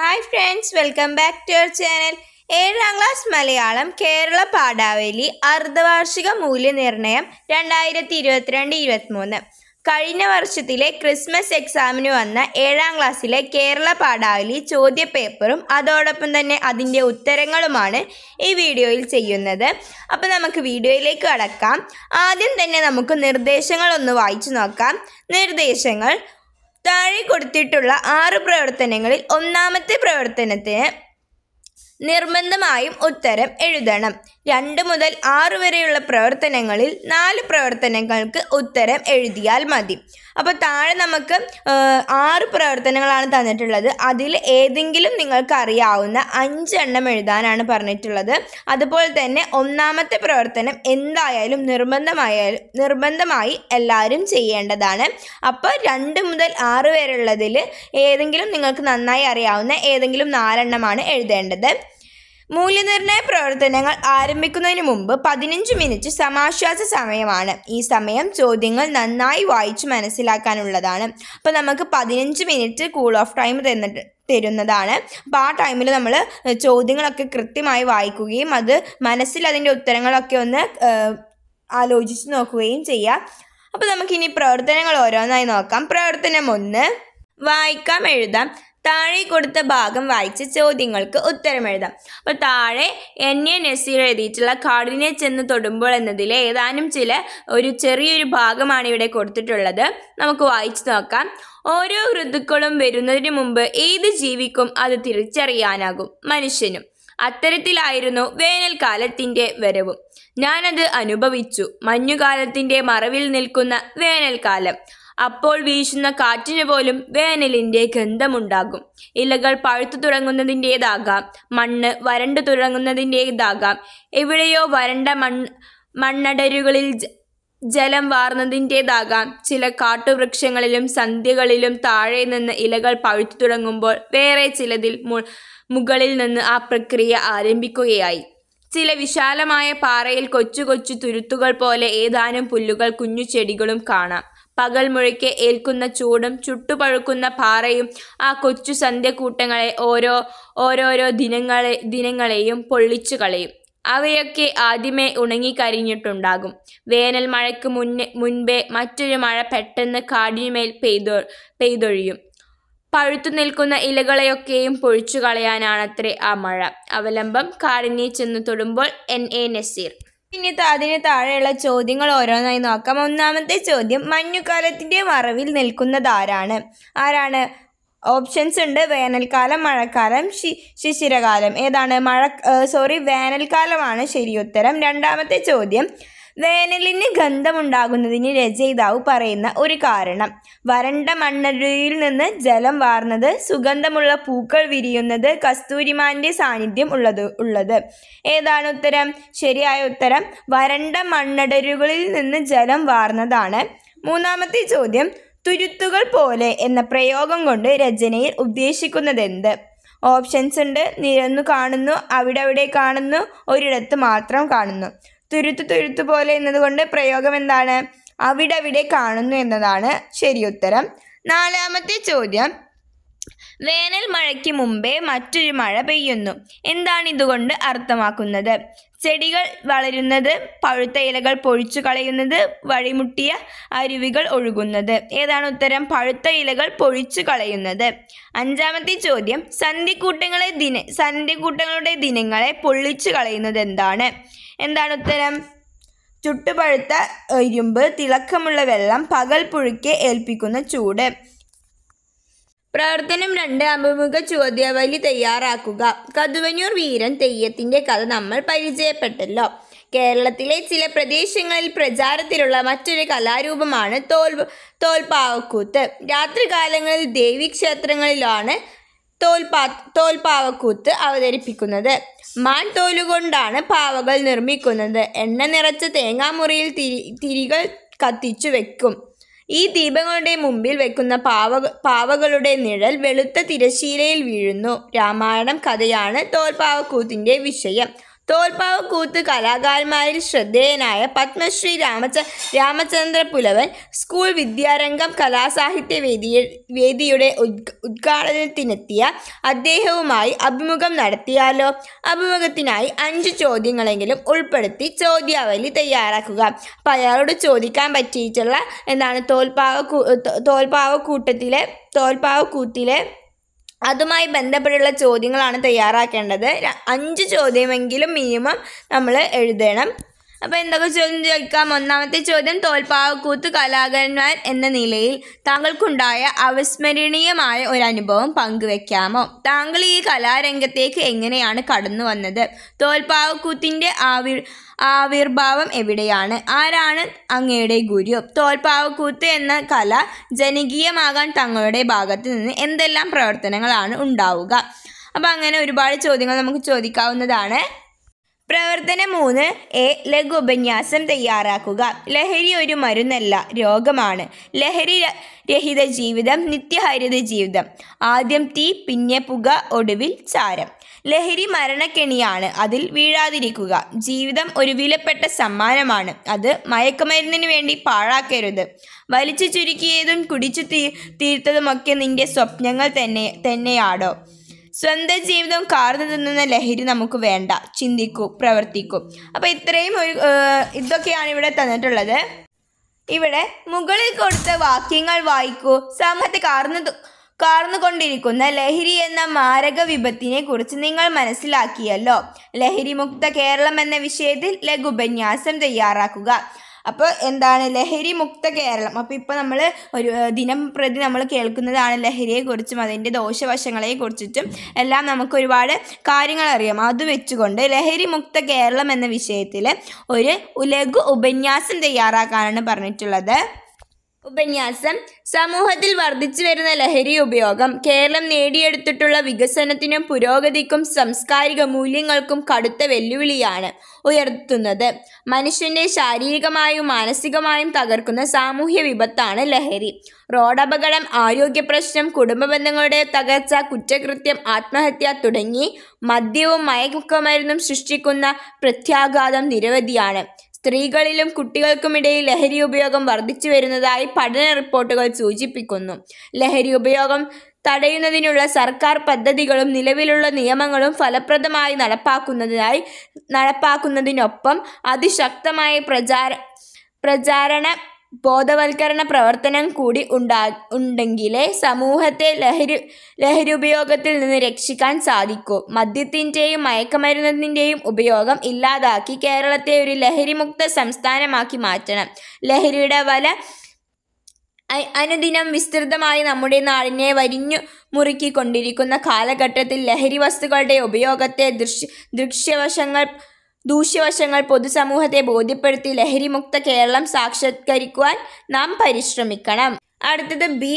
hi friends welcome back to your channel ഏഴാം class Malayalam Kerala Padavali അർദ്ധവാർഷിക മൂല്യനിർണ്ണയം രണ്ടായിരത്തി ഇരുപത്തിരണ്ട് ഇരുപത്തിമൂന്ന് കഴിഞ്ഞ വർഷത്തിലെ ക്രിസ്മസ് എക്സാമിന് വന്ന ഏഴാം ക്ലാസ്സിലെ കേരള പാഠാവലി ചോദ്യപേപ്പറും അതോടൊപ്പം തന്നെ അതിൻ്റെ ഉത്തരങ്ങളുമാണ് ഈ വീഡിയോയിൽ ചെയ്യുന്നത് അപ്പോൾ നമുക്ക് വീഡിയോയിലേക്ക് കടക്കാം ആദ്യം തന്നെ നമുക്ക് നിർദ്ദേശങ്ങളൊന്ന് വായിച്ചു നോക്കാം നിർദ്ദേശങ്ങൾ താഴെ കൊടുത്തിട്ടുള്ള ആറ് പ്രവർത്തനങ്ങളിൽ ഒന്നാമത്തെ പ്രവർത്തനത്തിന് നിർബന്ധമായും ഉത്തരം എഴുതണം രണ്ട് മുതൽ ആറ് വരെയുള്ള പ്രവർത്തനങ്ങളിൽ നാല് പ്രവർത്തനങ്ങൾക്ക് ഉത്തരം എഴുതിയാൽ മതി അപ്പോൾ താഴെ നമുക്ക് ആറ് പ്രവർത്തനങ്ങളാണ് തന്നിട്ടുള്ളത് അതിൽ ഏതെങ്കിലും നിങ്ങൾക്ക് അറിയാവുന്ന അഞ്ചെണ്ണം എഴുതാനാണ് പറഞ്ഞിട്ടുള്ളത് അതുപോലെ തന്നെ ഒന്നാമത്തെ പ്രവർത്തനം എന്തായാലും നിർബന്ധമായാലും നിർബന്ധമായി എല്ലാവരും ചെയ്യേണ്ടതാണ് അപ്പോൾ രണ്ട് മുതൽ ആറ് വരെയുള്ളതിൽ ഏതെങ്കിലും നിങ്ങൾക്ക് നന്നായി അറിയാവുന്ന ഏതെങ്കിലും നാലെണ്ണമാണ് എഴുതേണ്ടത് മൂല്യനിർണ്ണയ പ്രവർത്തനങ്ങൾ ആരംഭിക്കുന്നതിന് മുമ്പ് പതിനഞ്ച് മിനിറ്റ് സമാശ്വാസ സമയമാണ് ഈ സമയം ചോദ്യങ്ങൾ നന്നായി വായിച്ച് മനസ്സിലാക്കാനുള്ളതാണ് അപ്പോൾ നമുക്ക് പതിനഞ്ച് മിനിറ്റ് കൂൾ ഓഫ് ടൈം തന്നിട്ട് തരുന്നതാണ് അപ്പോൾ ആ ടൈമിൽ നമ്മൾ ചോദ്യങ്ങളൊക്കെ കൃത്യമായി വായിക്കുകയും അത് മനസ്സിൽ അതിൻ്റെ ഉത്തരങ്ങളൊക്കെ ഒന്ന് ആലോചിച്ച് നോക്കുകയും ചെയ്യാം അപ്പോൾ നമുക്കിനി പ്രവർത്തനങ്ങൾ ഓരോന്നായി നോക്കാം പ്രവർത്തനം ഒന്ന് വായിക്കാം എഴുതാം താഴെ കൊടുത്ത ഭാഗം വായിച്ച് ചോദ്യങ്ങൾക്ക് ഉത്തരമെഴുതാം അപ്പോൾ താഴെ എൻ എ നസീർ എഴുതിയിട്ടുള്ള കാടിനെ ചെന്ന് തൊടുമ്പോൾ എന്നതിലെ ഏതാനും ചില ഒരു ചെറിയൊരു ഭാഗമാണ് ഇവിടെ കൊടുത്തിട്ടുള്ളത് നമുക്ക് വായിച്ചു നോക്കാം ഓരോ ഋതുക്കളും വരുന്നതിന് മുമ്പ് ഏത് ജീവിക്കും അത് തിരിച്ചറിയാനാകും മനുഷ്യനും അത്തരത്തിലായിരുന്നു വേനൽക്കാലത്തിന്റെ വരവും ഞാനത് അനുഭവിച്ചു മഞ്ഞുകാലത്തിന്റെ മറവിൽ നിൽക്കുന്ന വേനൽക്കാലം അപ്പോൾ വീശുന്ന കാറ്റിന് പോലും വേനലിൻ്റെ ഗന്ധമുണ്ടാകും ഇലകൾ പഴുത്തു തുടങ്ങുന്നതിൻ്റേതാകാം മണ്ണ് വരണ്ടു തുടങ്ങുന്നതിൻ്റേതാകാം എവിടെയോ വരണ്ട മണ്ണ് മണ്ണടരുകളിൽ ജലം വാർന്നതിൻ്റേതാകാം ചില കാട്ടുവൃക്ഷങ്ങളിലും സന്ധ്യകളിലും താഴെ നിന്ന് ഇലകൾ പഴുത്തു തുടങ്ങുമ്പോൾ വേറെ ചിലതിൽ മുകളിൽ നിന്ന് ആ പ്രക്രിയ ആരംഭിക്കുകയായി ചില വിശാലമായ പാറയിൽ കൊച്ചു കൊച്ചു തുരുത്തുകൾ പോലെ ഏതാനും പുല്ലുകൾ കുഞ്ഞു ചെടികളും കാണാം പകൽ മുഴയ്ക്ക് ഏൽക്കുന്ന ചൂടും ചുട്ടുപഴുക്കുന്ന പാറയും ആ കൊച്ചു സന്ധ്യക്കൂട്ടങ്ങളെ ഓരോ ഓരോരോ ദിനങ്ങളെ ദിനങ്ങളെയും പൊള്ളിച്ചു കളയും അവയൊക്കെ ആദ്യമേ ഉണങ്ങിക്കരിഞ്ഞിട്ടുണ്ടാകും വേനൽ മഴയ്ക്ക് മുന്നേ മുൻപേ മറ്റൊരു മഴ പെട്ടെന്ന് കാടിനുമേൽ പെയ്തൊ പെയ്തൊഴിയും പഴുത്തു നിൽക്കുന്ന ഇലകളെയൊക്കെയും പൊഴിച്ചു കളയാനാണത്രേ ആ മഴ അവലംബം കാടിനെ ചെന്ന് തൊടുമ്പോൾ എൻ എ നസീർ ഇനി അതിന് താഴെയുള്ള ചോദ്യങ്ങൾ ഓരോന്നായി നോക്കാം ഒന്നാമത്തെ ചോദ്യം മഞ്ഞുകാലത്തിൻ്റെ മറവിൽ നിൽക്കുന്നതാരാണ് ആരാണ് ഓപ്ഷൻസ് ഉണ്ട് വേനൽക്കാലം മഴക്കാലം ശി ശിശിരകാലം ഏതാണ് മഴ സോറി വേനൽക്കാലമാണ് ശരി ഉത്തരം രണ്ടാമത്തെ ചോദ്യം വേനലിന് ഗന്ധമുണ്ടാകുന്നതിന് രചയിതാവ് പറയുന്ന ഒരു കാരണം വരണ്ട മണ്ണടിയിൽ നിന്ന് ജലം വാർന്നത് സുഗന്ധമുള്ള പൂക്കൾ വിരിയുന്നത് കസ്തൂരിമാന്റെ സാന്നിധ്യം ഉള്ളത് ഉള്ളത് ഏതാണ് ഉത്തരം ശരിയായ ഉത്തരം വരണ്ട മണ്ണടരുകളിൽ നിന്ന് ജലം വാർന്നതാണ് മൂന്നാമത്തെ ചോദ്യം തുരുത്തുകൾ പോലെ എന്ന പ്രയോഗം കൊണ്ട് രചനയിൽ എന്ത് ഓപ്ഷൻസ് ഉണ്ട് നിരന്നു കാണുന്നു അവിടെ അവിടെ കാണുന്നു ഒരിടത്ത് മാത്രം കാണുന്നു തുരുത്ത് തുരുത്ത് പോലെ എന്നതുകൊണ്ട് പ്രയോഗം എന്താണ് അവിടെ കാണുന്നു എന്നതാണ് ശരിയുത്തരം നാലാമത്തെ ചോദ്യം വേനൽ മഴയ്ക്ക് മുമ്പേ മറ്റൊരു മഴ പെയ്യുന്നു എന്താണ് ഇതുകൊണ്ട് അർത്ഥമാക്കുന്നത് ചെടികൾ വളരുന്നത് പഴുത്ത ഇലകൾ പൊഴിച്ചു കളയുന്നത് വഴിമുട്ടിയ അരുവികൾ ഒഴുകുന്നത് ഏതാണ് ഉത്തരം പഴുത്ത ഇലകൾ പൊഴിച്ചു കളയുന്നത് അഞ്ചാമത്തെ ചോദ്യം സന്ധിക്കൂട്ടങ്ങളെ ദിന സന്ധിക്കൂട്ടങ്ങളുടെ ദിനങ്ങളെ പൊള്ളിച്ചു കളയുന്നത് എന്താണ് എന്താണ് ഉത്തരം ചുട്ടുപഴുത്ത ഇരുമ്പ് തിളക്കമുള്ള വെള്ളം പകൽ പുഴുക്കെ ഏൽപ്പിക്കുന്ന ചൂട് പ്രവർത്തനം രണ്ട് അഭിമുഖ ചോദ്യാവലി തയ്യാറാക്കുക കതുവന്നൂർ വീരൻ തെയ്യത്തിൻ്റെ കഥ നമ്മൾ പരിചയപ്പെട്ടല്ലോ കേരളത്തിലെ ചില പ്രദേശങ്ങളിൽ പ്രചാരത്തിലുള്ള മറ്റൊരു കലാരൂപമാണ് തോൽ തോൽപ്പാവക്കൂത്ത് രാത്രികാലങ്ങളിൽ ക്ഷേത്രങ്ങളിലാണ് തോൽപാ തോൽപ്പാവക്കൂത്ത് അവതരിപ്പിക്കുന്നത് മാൻ തോലുകൊണ്ടാണ് പാവകൾ നിർമ്മിക്കുന്നത് എണ്ണ നിറച്ച തേങ്ങാമുറിയിൽ തിരി തിരികൾ കത്തിച്ചു വെക്കും ഈ ദീപങ്ങളുടെ മുമ്പിൽ വെക്കുന്ന പാവ പാവകളുടെ നിഴൽ വെളുത്ത തിരശീലയിൽ വീഴുന്നു രാമായണം കഥയാണ് തോൽപ്പാവക്കൂത്തിൻ്റെ വിഷയം തോൽപ്പാവ് കൂത്ത് കലാകാരന്മാരിൽ ശ്രദ്ധേയനായ പത്മശ്രീ രാമച രാമചന്ദ്ര പുലവൻ സ്കൂൾ വിദ്യാരംഗം കലാസാഹിത്യ വേദിയ വേദിയുടെ ഉദ്ഘാടനത്തിനെത്തിയ അദ്ദേഹവുമായി അഭിമുഖം നടത്തിയാലോ അഭിമുഖത്തിനായി അഞ്ച് ചോദ്യങ്ങളെങ്കിലും ഉൾപ്പെടുത്തി ചോദ്യാവലി തയ്യാറാക്കുക അപ്പം അയാളോട് ചോദിക്കാൻ പറ്റിയിട്ടുള്ള എന്താണ് തോൽപ്പാവ തോൽപ്പാവ കൂട്ടത്തിലെ തോൽപ്പാവ കൂത്തിലെ അതുമായി ബന്ധപ്പെട്ടുള്ള ചോദ്യങ്ങളാണ് തയ്യാറാക്കേണ്ടത് അഞ്ച് ചോദ്യമെങ്കിലും മിനിമം നമ്മൾ എഴുതണം അപ്പോൾ എന്തൊക്കെ ചോദ്യം ചോദിക്കാം ഒന്നാമത്തെ ചോദ്യം തോൽപ്പാവക്കൂത്ത് കലാകാരന്മാർ എന്ന നിലയിൽ താങ്കൾക്കുണ്ടായ അവിസ്മരണീയമായ ഒരു അനുഭവം പങ്കുവെക്കാമോ താങ്കൾ ഈ കലാരംഗത്തേക്ക് എങ്ങനെയാണ് കടന്നു വന്നത് തോൽപ്പാവക്കൂത്തിന്റെ ആവിർ ആവിർഭാവം എവിടെയാണ് ആരാണ് അങ്ങയുടെ ഗുരു തോൽപ്പാവക്കൂത്ത് എന്ന കല ജനകീയമാകാൻ തങ്ങളുടെ ഭാഗത്ത് നിന്ന് എന്തെല്ലാം പ്രവർത്തനങ്ങളാണ് ഉണ്ടാവുക അപ്പം അങ്ങനെ ഒരുപാട് ചോദ്യങ്ങൾ നമുക്ക് ചോദിക്കാവുന്നതാണ് പ്രവർത്തനം മൂന്ന് എ ഉപന്യാസം തയ്യാറാക്കുക ലഹരി ഒരു മരുന്നല്ല രോഗമാണ് ലഹരി രഹിത ജീവിതം നിത്യഹരിത ജീവിതം ആദ്യം തീ പിന്നെ പുക ഒടുവിൽ ചാരം ലഹരി മരണക്കെണിയാണ് അതിൽ വീഴാതിരിക്കുക ജീവിതം ഒരു വിലപ്പെട്ട സമ്മാനമാണ് അത് മയക്കുമരുന്നിന് വേണ്ടി പാഴാക്കരുത് വലിച്ചു ചുരുക്കിയതും കുടിച്ചു തീ തീർത്തതുമൊക്കെ നിന്റെ സ്വപ്നങ്ങൾ തന്നെ തന്നെയാടോ സ്വന്തം ജീവിതം കാർന്നു തിന്നുന്ന ലഹരി നമുക്ക് വേണ്ട ചിന്തിക്കൂ പ്രവർത്തിക്കൂ അപ്പോൾ ഇത്രയും ഒരു ഇതൊക്കെയാണ് ഇവിടെ തന്നിട്ടുള്ളത് ഇവിടെ മുകളിൽ കൊടുത്ത വാക്യങ്ങൾ വായിക്കൂ സമൂഹത്തെ കാർന്നു കാർന്നുകൊണ്ടിരിക്കുന്ന ലഹരി എന്ന മാരക വിപത്തിനെ കുറിച്ച് നിങ്ങൾ മനസ്സിലാക്കിയല്ലോ ലഹരിമുക്ത കേരളം എന്ന വിഷയത്തിൽ ലഘുപന്യാസം തയ്യാറാക്കുക അപ്പോൾ എന്താണ് ലഹരി മുക്ത കേരളം അപ്പോൾ ഇപ്പോൾ നമ്മൾ ഒരു ദിനം പ്രതി നമ്മൾ കേൾക്കുന്നതാണ് ലഹരിയെക്കുറിച്ചും അതിൻ്റെ കുറിച്ചിട്ടും എല്ലാം നമുക്ക് ഒരുപാട് കാര്യങ്ങൾ അറിയാം അത് വെച്ചുകൊണ്ട് ലഹരി മുക്ത കേരളം എന്ന വിഷയത്തിൽ ഒരു ലഘു ഉപന്യാസം തയ്യാറാക്കാനാണ് പറഞ്ഞിട്ടുള്ളത് ഉപന്യാസം സമൂഹത്തിൽ വർദ്ധിച്ചു വരുന്ന ലഹരി ഉപയോഗം കേരളം നേടിയെടുത്തിട്ടുള്ള വികസനത്തിനും പുരോഗതിക്കും സാംസ്കാരിക മൂല്യങ്ങൾക്കും കടുത്ത വെല്ലുവിളിയാണ് ഉയർത്തുന്നത് മനുഷ്യന്റെ ശാരീരികമായും മാനസികമായും തകർക്കുന്ന സാമൂഹ്യ വിപത്താണ് ലഹരി റോഡപകടം ആരോഗ്യ പ്രശ്നം കുടുംബ ബന്ധങ്ങളുടെ തകർച്ച കുറ്റകൃത്യം ആത്മഹത്യ തുടങ്ങി മദ്യവും മയക്കുമരുന്നും സൃഷ്ടിക്കുന്ന പ്രത്യാഘാതം നിരവധിയാണ് സ്ത്രീകളിലും കുട്ടികൾക്കുമിടയിൽ ലഹരി ഉപയോഗം വർദ്ധിച്ചു വരുന്നതായി പഠന റിപ്പോർട്ടുകൾ സൂചിപ്പിക്കുന്നു ലഹരി ഉപയോഗം തടയുന്നതിനുള്ള സർക്കാർ പദ്ധതികളും നിലവിലുള്ള നിയമങ്ങളും ഫലപ്രദമായി നടപ്പാക്കുന്നതിനായി നടപ്പാക്കുന്നതിനൊപ്പം അതിശക്തമായ പ്രചാര പ്രചാരണ ബോധവൽക്കരണ പ്രവർത്തനം കൂടി ഉണ്ടാ ഉണ്ടെങ്കിലേ സമൂഹത്തെ ലഹരി ലഹരി ഉപയോഗത്തിൽ നിന്ന് രക്ഷിക്കാൻ സാധിക്കൂ മദ്യത്തിൻ്റെയും മയക്കുമരുന്നിൻ്റെയും ഉപയോഗം ഇല്ലാതാക്കി കേരളത്തെ ഒരു ലഹരിമുക്ത സംസ്ഥാനമാക്കി മാറ്റണം ലഹരിയുടെ വല അനുദിനം വിസ്തൃതമായി നമ്മുടെ നാടിനെ വരിഞ്ഞു മുറുക്കിക്കൊണ്ടിരിക്കുന്ന കാലഘട്ടത്തിൽ ലഹരി വസ്തുക്കളുടെ ഉപയോഗത്തെ ദൃശ്യ ദൃശ്യവശങ്ങൾ ദൂഷ്യവശങ്ങൾ പൊതുസമൂഹത്തെ ബോധ്യപ്പെടുത്തി ലഹരിമുക്ത കേരളം സാക്ഷാത്കരിക്കുവാൻ നാം പരിശ്രമിക്കണം അടുത്തത് ബി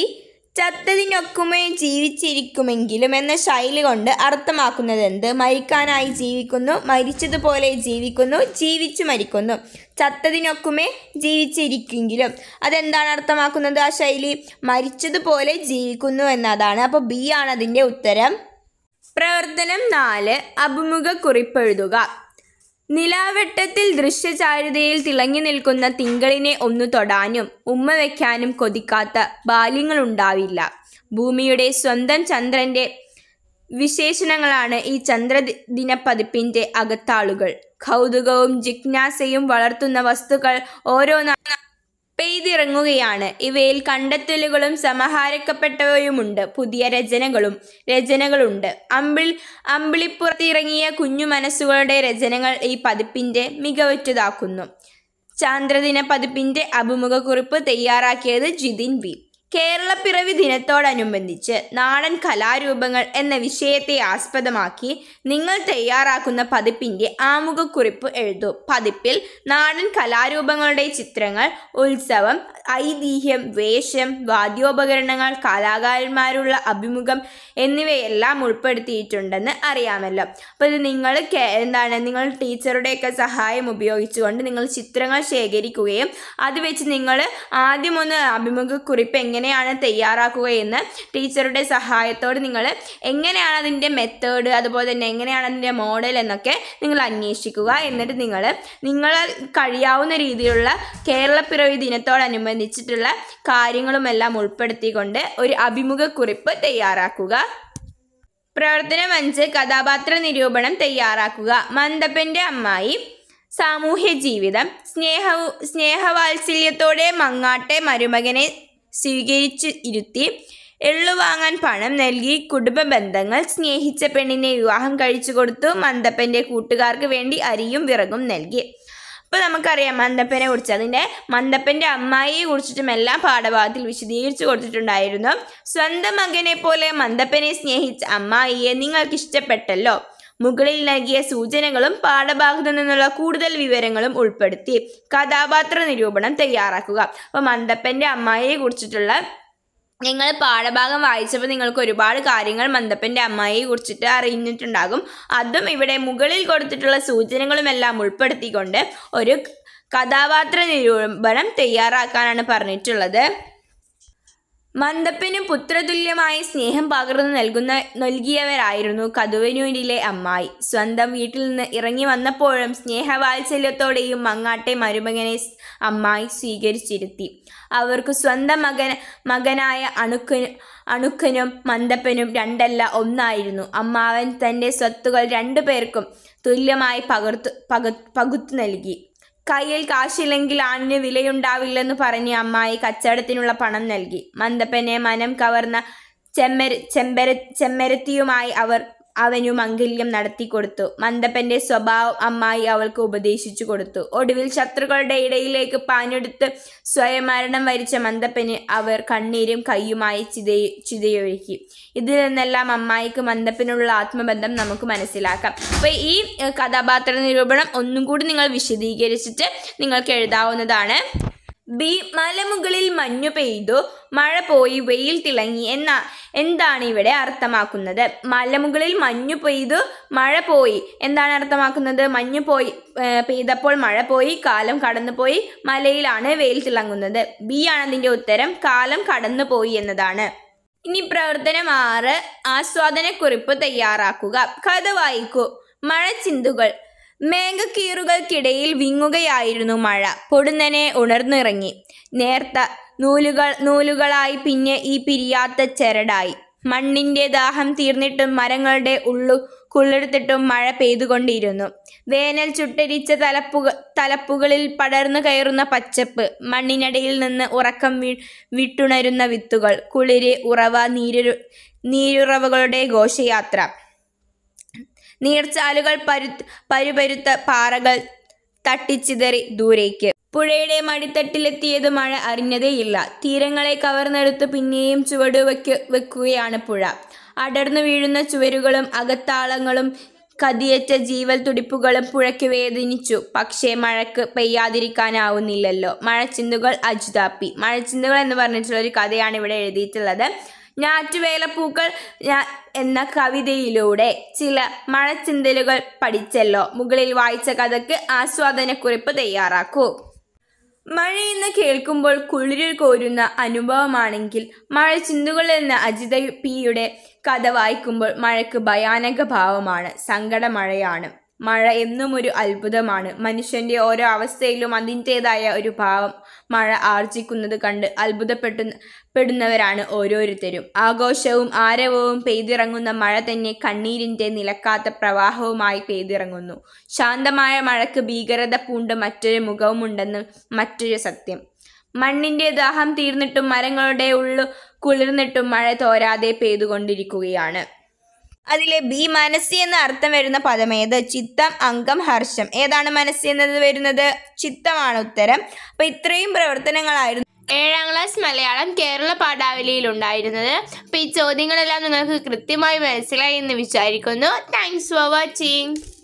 ചത്തതിനൊക്കുമേ ജീവിച്ചിരിക്കുമെങ്കിലും എന്ന ശൈലി കൊണ്ട് അർത്ഥമാക്കുന്നത് എന്ത് മരിക്കാനായി ജീവിക്കുന്നു മരിച്ചതുപോലെ ജീവിക്കുന്നു ജീവിച്ചു മരിക്കുന്നു ചത്തതിനൊക്കുമേ ജീവിച്ചിരിക്കുമെങ്കിലും അതെന്താണ് അർത്ഥമാക്കുന്നത് ആ ശൈലി മരിച്ചതുപോലെ ജീവിക്കുന്നു എന്നതാണ് അപ്പോൾ ബി ആണ് അതിൻ്റെ ഉത്തരം പ്രവർത്തനം നാല് അഭിമുഖ കുറിപ്പെഴുതുക നിലാവെട്ടത്തിൽ ദൃശ്യചാരുതയിൽ തിളങ്ങി നിൽക്കുന്ന തിങ്കളിനെ ഒന്നു തൊടാനും ഉമ്മ വയ്ക്കാനും കൊതിക്കാത്ത ബാല്യങ്ങളുണ്ടാവില്ല ഭൂമിയുടെ സ്വന്തം ചന്ദ്രന്റെ വിശേഷണങ്ങളാണ് ഈ ചന്ദ്രദിന പതിപ്പിന്റെ അകത്താളുകൾ കൗതുകവും ജിജ്ഞാസയും വളർത്തുന്ന വസ്തുക്കൾ ഓരോന്നാണ് പെയ്തിറങ്ങുകയാണ് ഇവയിൽ കണ്ടെത്തലുകളും സമാഹരിക്കപ്പെട്ടവയുമുണ്ട് പുതിയ രചനകളും രചനകളുണ്ട് അമ്പിൾ അമ്പിളിപ്പുറത്തിറങ്ങിയ കുഞ്ഞു മനസ്സുകളുടെ രചനകൾ ഈ പതിപ്പിന്റെ മികവറ്റതാക്കുന്നു ചാന്ദ്രദിന അഭിമുഖ കുറിപ്പ് തയ്യാറാക്കിയത് ജിതിൻ വി കേരളപ്പിറവി ദിനത്തോടനുബന്ധിച്ച് നാടൻ കലാരൂപങ്ങൾ എന്ന വിഷയത്തെ ആസ്പദമാക്കി നിങ്ങൾ തയ്യാറാക്കുന്ന പതിപ്പിൻ്റെ ആമുഖക്കുറിപ്പ് എഴുതൂ പതിപ്പിൽ നാടൻ കലാരൂപങ്ങളുടെ ചിത്രങ്ങൾ ഉത്സവം ഐതിഹ്യം വേഷം വാദ്യോപകരണങ്ങൾ കലാകാരന്മാരുള്ള അഭിമുഖം എന്നിവയെല്ലാം ഉൾപ്പെടുത്തിയിട്ടുണ്ടെന്ന് അറിയാമല്ലോ അപ്പോൾ ഇത് നിങ്ങൾ എന്താണ് നിങ്ങൾ ടീച്ചറുടെയൊക്കെ സഹായം ഉപയോഗിച്ചുകൊണ്ട് നിങ്ങൾ ചിത്രങ്ങൾ ശേഖരിക്കുകയും അത് വെച്ച് നിങ്ങൾ ആദ്യം ഒന്ന് അഭിമുഖക്കുറിപ്പ് എങ്ങനെയാണ് തയ്യാറാക്കുകയെന്ന് ടീച്ചറുടെ സഹായത്തോട് നിങ്ങൾ എങ്ങനെയാണ് അതിൻ്റെ മെത്തേഡ് അതുപോലെ തന്നെ എങ്ങനെയാണ് അതിൻ്റെ മോഡൽ എന്നൊക്കെ നിങ്ങൾ അന്വേഷിക്കുക എന്നിട്ട് നിങ്ങൾ നിങ്ങൾ കഴിയാവുന്ന രീതിയിലുള്ള കേരളപ്പിറവി ദിനത്തോടനുബന്ധിച്ച് സംബന്ധിച്ചിട്ടുള്ള കാര്യങ്ങളുമെല്ലാം ഉൾപ്പെടുത്തിക്കൊണ്ട് ഒരു അഭിമുഖ കുറിപ്പ് തയ്യാറാക്കുക പ്രവർത്തനം അഞ്ച് കഥാപാത്ര നിരൂപണം തയ്യാറാക്കുക മന്ദപ്പൻ്റെ അമ്മായി സാമൂഹ്യ ജീവിതം സ്നേഹ സ്നേഹവാത്സല്യത്തോടെ മങ്ങാട്ടെ മരുമകനെ സ്വീകരിച്ചു ഇരുത്തി എള്ളുവാങ്ങാൻ വാങ്ങാൻ പണം നൽകി കുടുംബ ബന്ധങ്ങൾ സ്നേഹിച്ച പെണ്ണിനെ വിവാഹം കഴിച്ചു കൊടുത്തു മന്ദപ്പൻ്റെ കൂട്ടുകാർക്ക് വേണ്ടി അരിയും വിറകും നൽകി അപ്പോൾ നമുക്കറിയാം മന്ദപ്പനെ കുറിച്ച് അതിന്റെ മന്ദപ്പന്റെ അമ്മായിയെ കുറിച്ചിട്ടും എല്ലാം പാഠഭാഗത്തിൽ വിശദീകരിച്ചു കൊടുത്തിട്ടുണ്ടായിരുന്നു സ്വന്തം മകനെ പോലെ മന്ദപ്പനെ സ്നേഹിച്ച അമ്മായിയെ നിങ്ങൾക്ക് ഇഷ്ടപ്പെട്ടല്ലോ മുകളിൽ നൽകിയ സൂചനകളും പാഠഭാഗത്തു നിന്നുള്ള കൂടുതൽ വിവരങ്ങളും ഉൾപ്പെടുത്തി കഥാപാത്ര നിരൂപണം തയ്യാറാക്കുക അപ്പോൾ മന്ദപ്പന്റെ അമ്മായിയെ കുറിച്ചിട്ടുള്ള നിങ്ങൾ പാഠഭാഗം വായിച്ചപ്പോൾ നിങ്ങൾക്ക് ഒരുപാട് കാര്യങ്ങൾ മന്ദപ്പൻ്റെ അമ്മായിയെ കുറിച്ചിട്ട് അറിഞ്ഞിട്ടുണ്ടാകും അതും ഇവിടെ മുകളിൽ കൊടുത്തിട്ടുള്ള സൂചനകളുമെല്ലാം ഉൾപ്പെടുത്തിക്കൊണ്ട് ഒരു കഥാപാത്ര നിരൂപണം തയ്യാറാക്കാനാണ് പറഞ്ഞിട്ടുള്ളത് മന്ദപ്പനും പുത്രതുല്യമായ സ്നേഹം പകർന്നു നൽകുന്ന നൽകിയവരായിരുന്നു കതുവനൂരിലെ അമ്മായി സ്വന്തം വീട്ടിൽ നിന്ന് ഇറങ്ങി വന്നപ്പോഴും സ്നേഹവാത്സല്യത്തോടെയും മങ്ങാട്ടെ മരുമകനെ അമ്മായി സ്വീകരിച്ചിരുത്തി അവർക്ക് സ്വന്തം മകൻ മകനായ അണുക്ക അണുക്കനും മന്ദപ്പനും രണ്ടല്ല ഒന്നായിരുന്നു അമ്മാവൻ തൻ്റെ സ്വത്തുകൾ രണ്ടു പേർക്കും തുല്യമായി പകർത്തു പകുത്തു നൽകി കയ്യിൽ കാശില്ലെങ്കിൽ ആണിന് വിലയുണ്ടാവില്ലെന്ന് പറഞ്ഞ് അമ്മായി കച്ചവടത്തിനുള്ള പണം നൽകി മന്ദപ്പനെ മനം കവർന്ന ചെമ്മര ചെമ്പര ചെമ്മരത്തിയുമായി അവർ അവനു മംഗല്യം നടത്തിക്കൊടുത്തു മന്ദപ്പന്റെ സ്വഭാവം അമ്മായി അവൾക്ക് ഉപദേശിച്ചു കൊടുത്തു ഒടുവിൽ ശത്രുക്കളുടെ ഇടയിലേക്ക് പാനെടുത്ത് സ്വയം മരണം വരിച്ച മന്ദപ്പന് അവർ കണ്ണീരും കയ്യുമായി ചിത ചിതയൊഴുക്കി ഇതിൽ നിന്നെല്ലാം അമ്മായിക്ക് മന്ദപ്പനുള്ള ആത്മബന്ധം നമുക്ക് മനസ്സിലാക്കാം അപ്പോൾ ഈ കഥാപാത്ര നിരൂപണം ഒന്നും കൂടി നിങ്ങൾ വിശദീകരിച്ചിട്ട് നിങ്ങൾക്ക് എഴുതാവുന്നതാണ് ബി മലമുകളിൽ മഞ്ഞു പെയ്തു മഴ പോയി വെയിൽ തിളങ്ങി എന്ന എന്താണ് ഇവിടെ അർത്ഥമാക്കുന്നത് മലമുകളിൽ മഞ്ഞു പെയ്തു മഴ പോയി എന്താണ് അർത്ഥമാക്കുന്നത് മഞ്ഞു പോയി പെയ്തപ്പോൾ മഴ പോയി കാലം കടന്നുപോയി മലയിലാണ് വെയിൽ തിളങ്ങുന്നത് ബി ആണ് അതിൻ്റെ ഉത്തരം കാലം കടന്നുപോയി എന്നതാണ് ഇനി പ്രവർത്തനം ആറ് ആസ്വാദനക്കുറിപ്പ് തയ്യാറാക്കുക കഥ വായിക്കൂ മഴ ചിന്തുകൾ മേഘക്കീറുകൾക്കിടയിൽ വിങ്ങുകയായിരുന്നു മഴ പൊടുന്നനെ ഉണർന്നിറങ്ങി നേർത്ത നൂലുകൾ നൂലുകളായി പിന്നെ ഈ പിരിയാത്ത ചരടായി മണ്ണിന്റെ ദാഹം തീർന്നിട്ടും മരങ്ങളുടെ ഉള്ളു കുള്ളെടുത്തിട്ടും മഴ പെയ്തുകൊണ്ടിരുന്നു വേനൽ ചുട്ടരിച്ച തലപ്പുക തലപ്പുകളിൽ പടർന്നു കയറുന്ന പച്ചപ്പ് മണ്ണിനടിയിൽ നിന്ന് ഉറക്കം വി വിട്ടുണരുന്ന വിത്തുകൾ കുളിര് ഉറവ നീരു നീരുറവുകളുടെ ഘോഷയാത്ര നീർച്ചാലുകൾ പരു പരുപരുത്ത പാറകൾ തട്ടിച്ചിതറി ദൂരേക്ക് പുഴയുടെ മടിത്തട്ടിലെത്തിയത് മഴ അറിഞ്ഞതേയില്ല തീരങ്ങളെ കവർന്നെടുത്ത് പിന്നെയും ചുവട് വെക്കു വെക്കുകയാണ് പുഴ അടർന്നു വീഴുന്ന ചുവരുകളും അകത്താളങ്ങളും കതിയറ്റ ജീവൽ തുടിപ്പുകളും പുഴയ്ക്ക് വേദനിച്ചു പക്ഷേ മഴക്ക് പെയ്യാതിരിക്കാനാവുന്നില്ലല്ലോ മഴച്ചിന്തുകൾ അജുതാപ്പി മഴച്ചിന്തുകൾ എന്ന് പറഞ്ഞിട്ടുള്ള ഒരു കഥയാണ് ഇവിടെ എഴുതിയിട്ടുള്ളത് ഞാറ്റുവേലപ്പൂക്കൾ എന്ന കവിതയിലൂടെ ചില മഴച്ചിന്തലുകൾ പഠിച്ചല്ലോ മുകളിൽ വായിച്ച കഥയ്ക്ക് ആസ്വാദനക്കുറിപ്പ് തയ്യാറാക്കൂ മഴയെന്ന് കേൾക്കുമ്പോൾ കുളിരിൽ കോരുന്ന അനുഭവമാണെങ്കിൽ മഴ ചിന്തകൾ എന്ന അജിത പിയുടെ കഥ വായിക്കുമ്പോൾ മഴയ്ക്ക് ഭയാനക ഭാവമാണ് സങ്കടമഴയാണ് മഴ എന്നും ഒരു അത്ഭുതമാണ് മനുഷ്യന്റെ ഓരോ അവസ്ഥയിലും അതിൻ്റെതായ ഒരു ഭാവം മഴ ആർജിക്കുന്നത് കണ്ട് അത്ഭുതപ്പെട്ടു പെടുന്നവരാണ് ഓരോരുത്തരും ആഘോഷവും ആരവവും പെയ്തിറങ്ങുന്ന മഴ തന്നെ കണ്ണീരിന്റെ നിലക്കാത്ത പ്രവാഹവുമായി പെയ്തിറങ്ങുന്നു ശാന്തമായ മഴക്ക് ഭീകരത പൂണ്ട് മറ്റൊരു മുഖവുമുണ്ടെന്ന് മറ്റൊരു സത്യം മണ്ണിന്റെ ദാഹം തീർന്നിട്ടും മരങ്ങളുടെ ഉള്ളു കുളിർന്നിട്ടും മഴ തോരാതെ പെയ്തുകൊണ്ടിരിക്കുകയാണ് അതിലെ ബി മനസ്സ് എന്ന അർത്ഥം വരുന്ന പദം ഏത് ചിത്തം അംഗം ഹർഷം ഏതാണ് മനസ്സ് എന്നത് വരുന്നത് ചിത്തമാണ് ഉത്തരം അപ്പൊ ഇത്രയും പ്രവർത്തനങ്ങളായിരുന്നു ഏഴാം ക്ലാസ് മലയാളം കേരള പാഠാവലിയിൽ ഉണ്ടായിരുന്നത് അപ്പൊ ഈ ചോദ്യങ്ങളെല്ലാം നിങ്ങൾക്ക് കൃത്യമായി മനസ്സിലായി എന്ന് വിചാരിക്കുന്നു താങ്ക്സ് ഫോർ വാച്ചിങ്